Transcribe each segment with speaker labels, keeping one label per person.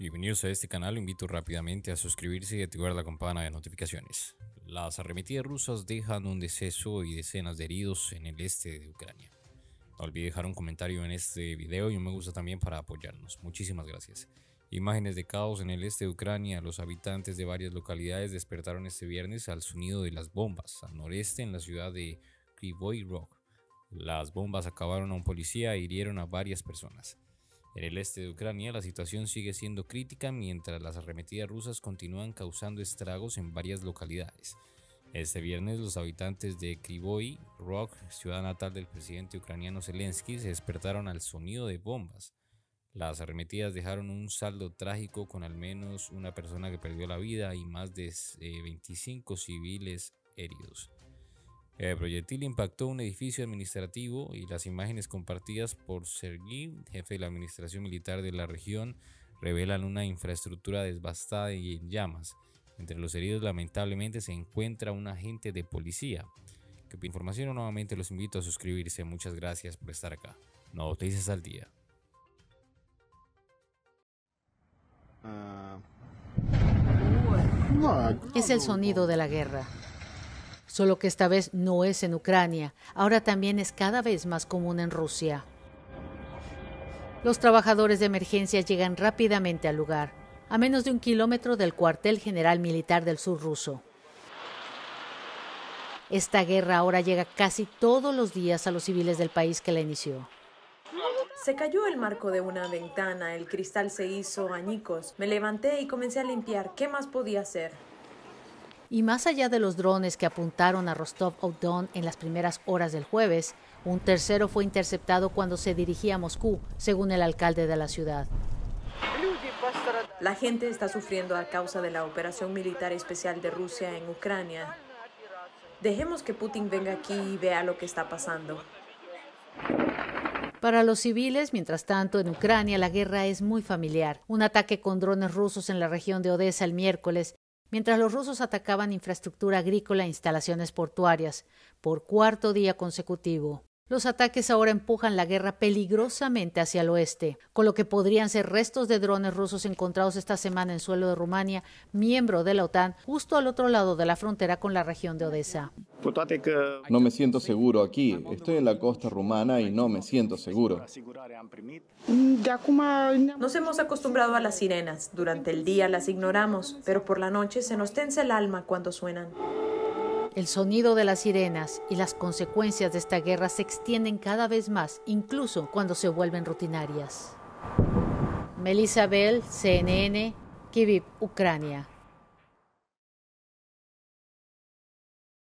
Speaker 1: Bienvenidos a este canal, invito rápidamente a suscribirse y activar la campana de notificaciones. Las arremetidas rusas dejan un deceso y decenas de heridos en el este de Ucrania. No olvide dejar un comentario en este video y un me gusta también para apoyarnos. Muchísimas gracias. Imágenes de caos en el este de Ucrania. Los habitantes de varias localidades despertaron este viernes al sonido de las bombas al noreste en la ciudad de Kryvyi Rock. Las bombas acabaron a un policía e hirieron a varias personas. En el este de Ucrania la situación sigue siendo crítica mientras las arremetidas rusas continúan causando estragos en varias localidades. Este viernes los habitantes de Krivoy, Rock, ciudad natal del presidente ucraniano Zelensky, se despertaron al sonido de bombas. Las arremetidas dejaron un saldo trágico con al menos una persona que perdió la vida y más de 25 eh, civiles heridos. El proyectil impactó un edificio administrativo y las imágenes compartidas por Sergi, jefe de la administración militar de la región, revelan una infraestructura desbastada y en llamas. Entre los heridos lamentablemente se encuentra un agente de policía. Que información nuevamente los invito a suscribirse. Muchas gracias por estar acá. Noticias al día. Ah.
Speaker 2: Es el sonido de la guerra solo que esta vez no es en Ucrania, ahora también es cada vez más común en Rusia. Los trabajadores de emergencia llegan rápidamente al lugar, a menos de un kilómetro del cuartel general militar del sur ruso. Esta guerra ahora llega casi todos los días a los civiles del país que la inició. Se cayó el marco de una ventana, el cristal se hizo añicos. Me levanté y comencé a limpiar. ¿Qué más podía hacer? Y más allá de los drones que apuntaron a Rostov O'Don en las primeras horas del jueves, un tercero fue interceptado cuando se dirigía a Moscú, según el alcalde de la ciudad. La gente está sufriendo a causa de la operación militar especial de Rusia en Ucrania. Dejemos que Putin venga aquí y vea lo que está pasando. Para los civiles, mientras tanto, en Ucrania la guerra es muy familiar. Un ataque con drones rusos en la región de Odessa el miércoles mientras los rusos atacaban infraestructura agrícola e instalaciones portuarias por cuarto día consecutivo. Los ataques ahora empujan la guerra peligrosamente hacia el oeste, con lo que podrían ser restos de drones rusos encontrados esta semana en suelo de Rumania, miembro de la OTAN, justo al otro lado de la frontera con la región de Odessa.
Speaker 3: No me siento seguro aquí. Estoy en la costa rumana y no me siento seguro.
Speaker 2: Nos hemos acostumbrado a las sirenas. Durante el día las ignoramos, pero por la noche se nos tensa el alma cuando suenan. El sonido de las sirenas y las consecuencias de esta guerra se extienden cada vez más, incluso cuando se vuelven rutinarias. Melissa Bell, CNN, Kiviv, Ucrania.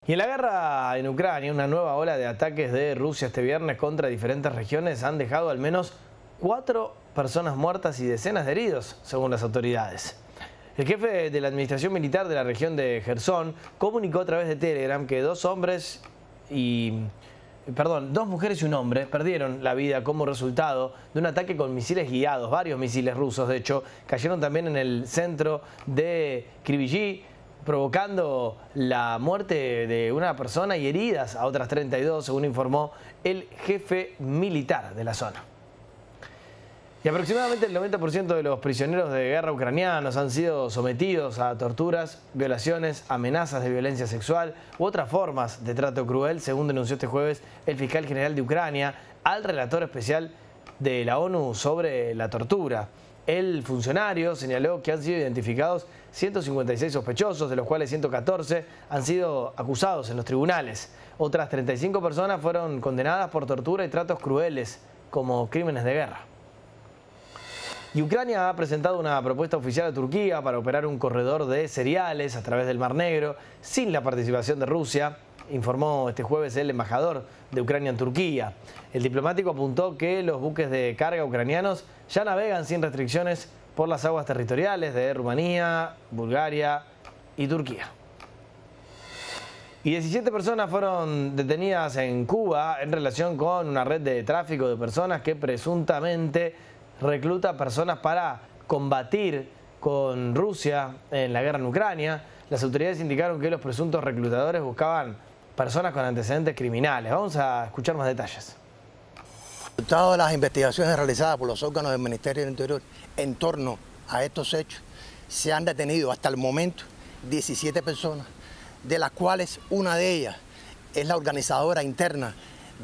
Speaker 3: Y en la guerra en Ucrania, una nueva ola de ataques de Rusia este viernes contra diferentes regiones han dejado al menos cuatro personas muertas y decenas de heridos, según las autoridades. El jefe de la Administración Militar de la región de Gerson comunicó a través de Telegram que dos hombres y... Perdón, dos mujeres y un hombre perdieron la vida como resultado de un ataque con misiles guiados, varios misiles rusos de hecho, cayeron también en el centro de Krivillí, provocando la muerte de una persona y heridas a otras 32, según informó el jefe militar de la zona. Y aproximadamente el 90% de los prisioneros de guerra ucranianos han sido sometidos a torturas, violaciones, amenazas de violencia sexual u otras formas de trato cruel, según denunció este jueves el fiscal general de Ucrania al relator especial de la ONU sobre la tortura. El funcionario señaló que han sido identificados 156 sospechosos, de los cuales 114 han sido acusados en los tribunales. Otras 35 personas fueron condenadas por tortura y tratos crueles como crímenes de guerra. Y Ucrania ha presentado una propuesta oficial a Turquía para operar un corredor de cereales a través del Mar Negro sin la participación de Rusia informó este jueves el embajador de Ucrania en Turquía. El diplomático apuntó que los buques de carga ucranianos ya navegan sin restricciones por las aguas territoriales de Rumanía, Bulgaria y Turquía. Y 17 personas fueron detenidas en Cuba en relación con una red de tráfico de personas que presuntamente recluta personas para combatir con Rusia en la guerra en Ucrania. Las autoridades indicaron que los presuntos reclutadores buscaban personas con antecedentes criminales. Vamos a escuchar más detalles. Resultado de las investigaciones realizadas por los órganos del Ministerio del Interior en torno a estos hechos, se han detenido hasta el momento 17 personas, de las cuales una de ellas es la organizadora interna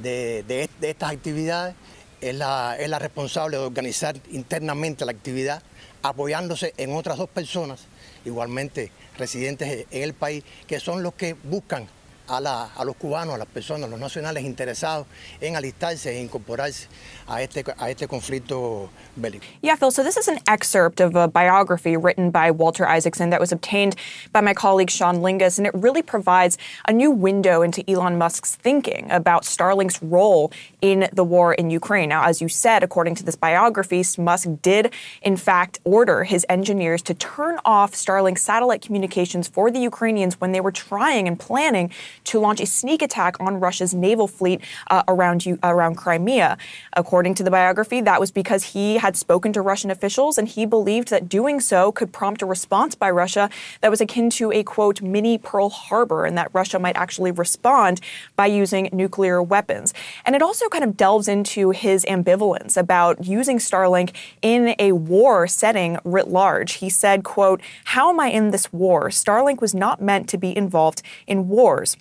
Speaker 3: de estas actividades es la, responsable de organizar internamente la actividad, apoyándose en otras dos personas, igualmente residentes en el país, que son los que buscan a, la, a, los cubanos, a las personas, a los nacionales interesados en alistarse e incorporarse a este, a este conflicto bélico.
Speaker 4: Yeah, Phil, so this is an excerpt of a biography written by Walter Isaacson that was obtained by my colleague Sean Lingus, and it really provides a new window into Elon Musk's thinking about Starlink's role in the war in Ukraine. Now, as you said, according to this biography, Musk did, in fact, order his engineers to turn off Starlink satellite communications for the Ukrainians when they were trying and planning to launch a sneak attack on Russia's naval fleet uh, around around Crimea. According to the biography, that was because he had spoken to Russian officials and he believed that doing so could prompt a response by Russia that was akin to a quote mini Pearl Harbor, and that Russia might actually respond by using nuclear weapons. And it also kind of delves into his ambivalence about using Starlink in a war setting writ large. He said, quote, "How am I in this war? Starlink was not meant to be involved in wars."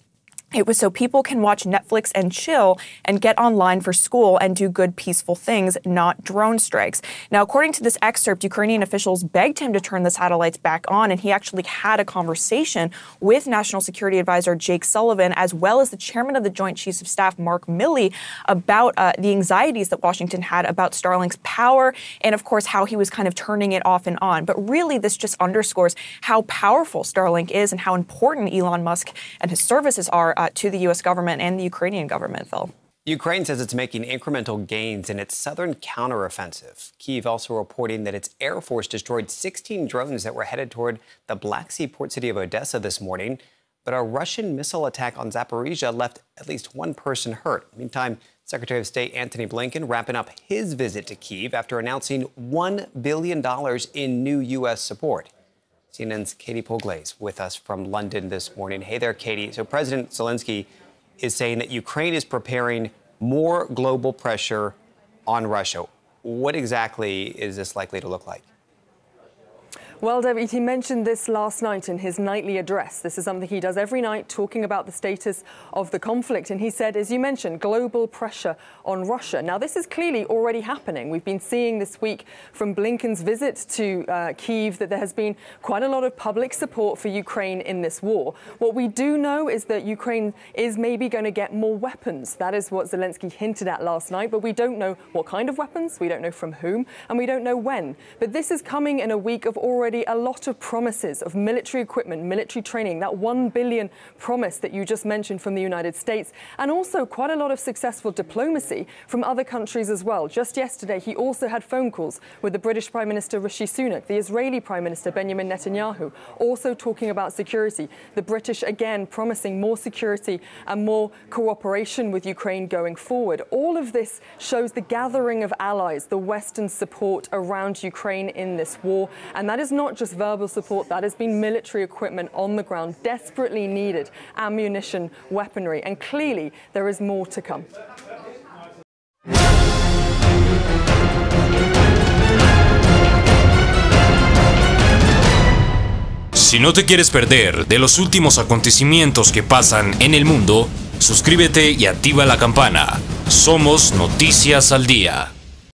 Speaker 4: It was so people can watch Netflix and chill and get online for school and do good, peaceful things, not drone strikes. Now, according to this excerpt, Ukrainian officials begged him to turn the satellites back on, and he actually had a conversation with National Security Advisor Jake Sullivan, as well as the chairman of the Joint Chiefs of Staff, Mark Milley, about uh, the anxieties that Washington had about Starlink's power and, of course, how he was kind of turning it off and on. But really, this just underscores how powerful Starlink is and how important Elon Musk and his services are uh, to the U.S. government and the Ukrainian government, Phil? Ukraine says it's making incremental gains in its southern counteroffensive. Kyiv also reporting that its air force destroyed 16 drones that were headed toward the Black Sea port city of Odessa this morning. But a Russian missile attack on Zaporizhia left at least one person hurt. Meantime, Secretary of State Antony Blinken wrapping up his visit to Kyiv after announcing $1 billion in new U.S. support. CNN's Katie Polglaze with us from London this morning. Hey there, Katie. So President Zelensky is saying that Ukraine is preparing more global pressure on Russia. What exactly is this likely to look like?
Speaker 5: Well, David, he mentioned this last night in his nightly address. This is something he does every night, talking about the status of the conflict. And he said, as you mentioned, global pressure on Russia. Now, this is clearly already happening. We've been seeing this week from Blinken's visit to uh, Kyiv that there has been quite a lot of public support for Ukraine in this war. What we do know is that Ukraine is maybe going to get more weapons. That is what Zelensky hinted at last night. But we don't know what kind of weapons, we don't know from whom, and we don't know when. But this is coming in a week of already already a lot of promises of military equipment, military training, that 1 billion promise that you just mentioned from the United States, and also quite a lot of successful diplomacy from other countries as well. Just yesterday, he also had phone calls with the British Prime Minister Rishi Sunak, the Israeli Prime Minister Benjamin Netanyahu, also talking about security. The British, again, promising more security and more cooperation with Ukraine going forward. All of this shows the gathering of allies, the Western support around Ukraine in this war, and that is not just verbal support, that has been military equipment on the ground, desperately needed ammunition, weaponry, and clearly there is more to come.
Speaker 1: Si no te quieres perder de los últimos acontecimientos que pasan en el mundo, suscríbete y activa la campana. Somos Noticias al Día.